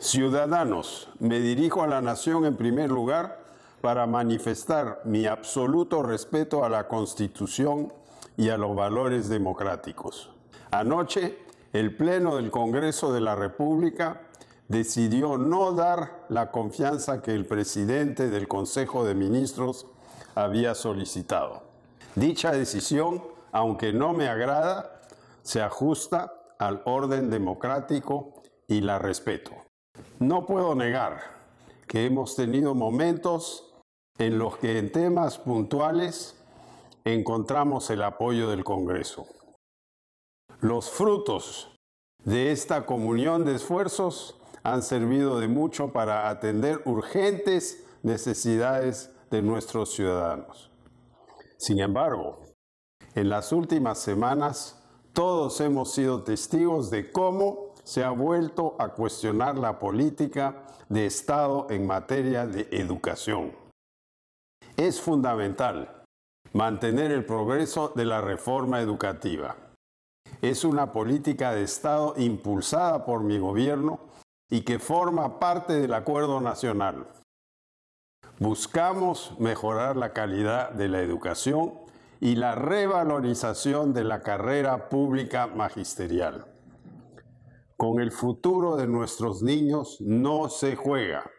Ciudadanos, me dirijo a la nación en primer lugar para manifestar mi absoluto respeto a la Constitución y a los valores democráticos. Anoche, el Pleno del Congreso de la República decidió no dar la confianza que el presidente del Consejo de Ministros había solicitado. Dicha decisión, aunque no me agrada, se ajusta al orden democrático y la respeto. No puedo negar que hemos tenido momentos en los que en temas puntuales encontramos el apoyo del Congreso. Los frutos de esta comunión de esfuerzos han servido de mucho para atender urgentes necesidades de nuestros ciudadanos. Sin embargo, en las últimas semanas todos hemos sido testigos de cómo se ha vuelto a cuestionar la política de Estado en materia de educación. Es fundamental mantener el progreso de la reforma educativa. Es una política de Estado impulsada por mi gobierno y que forma parte del Acuerdo Nacional. Buscamos mejorar la calidad de la educación y la revalorización de la carrera pública magisterial. Con el futuro de nuestros niños no se juega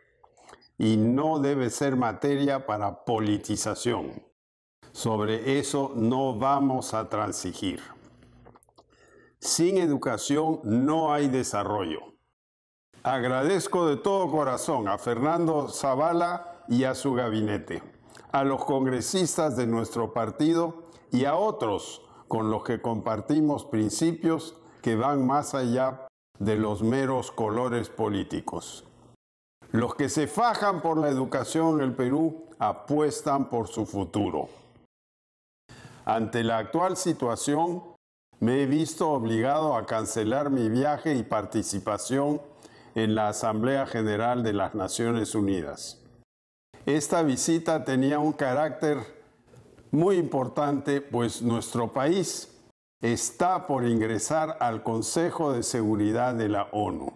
y no debe ser materia para politización. Sobre eso no vamos a transigir. Sin educación no hay desarrollo. Agradezco de todo corazón a Fernando Zavala y a su gabinete, a los congresistas de nuestro partido y a otros con los que compartimos principios que van más allá de los meros colores políticos. Los que se fajan por la educación en el Perú apuestan por su futuro. Ante la actual situación, me he visto obligado a cancelar mi viaje y participación en la Asamblea General de las Naciones Unidas. Esta visita tenía un carácter muy importante, pues nuestro país está por ingresar al Consejo de Seguridad de la ONU.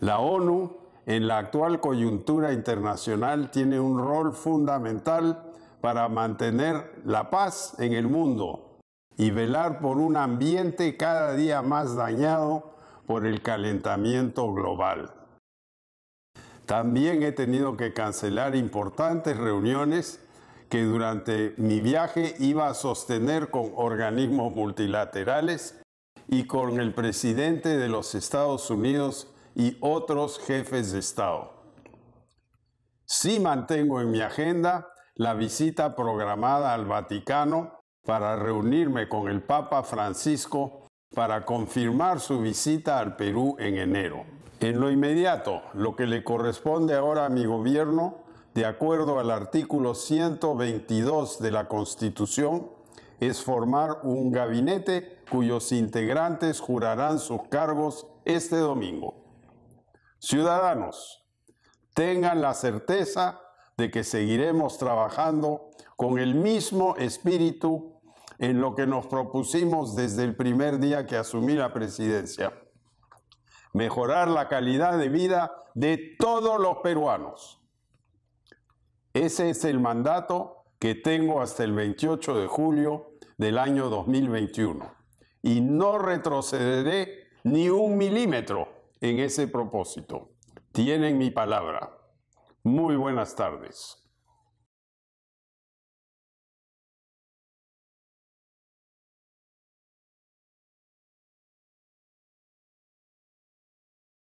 La ONU, en la actual coyuntura internacional, tiene un rol fundamental para mantener la paz en el mundo y velar por un ambiente cada día más dañado por el calentamiento global. También he tenido que cancelar importantes reuniones que durante mi viaje iba a sostener con organismos multilaterales y con el presidente de los Estados Unidos y otros jefes de Estado. Sí mantengo en mi agenda la visita programada al Vaticano para reunirme con el Papa Francisco para confirmar su visita al Perú en enero. En lo inmediato, lo que le corresponde ahora a mi gobierno de acuerdo al artículo 122 de la Constitución, es formar un gabinete cuyos integrantes jurarán sus cargos este domingo. Ciudadanos, tengan la certeza de que seguiremos trabajando con el mismo espíritu en lo que nos propusimos desde el primer día que asumí la presidencia. Mejorar la calidad de vida de todos los peruanos ese es el mandato que tengo hasta el 28 de julio del año 2021. Y no retrocederé ni un milímetro en ese propósito. Tienen mi palabra. Muy buenas tardes.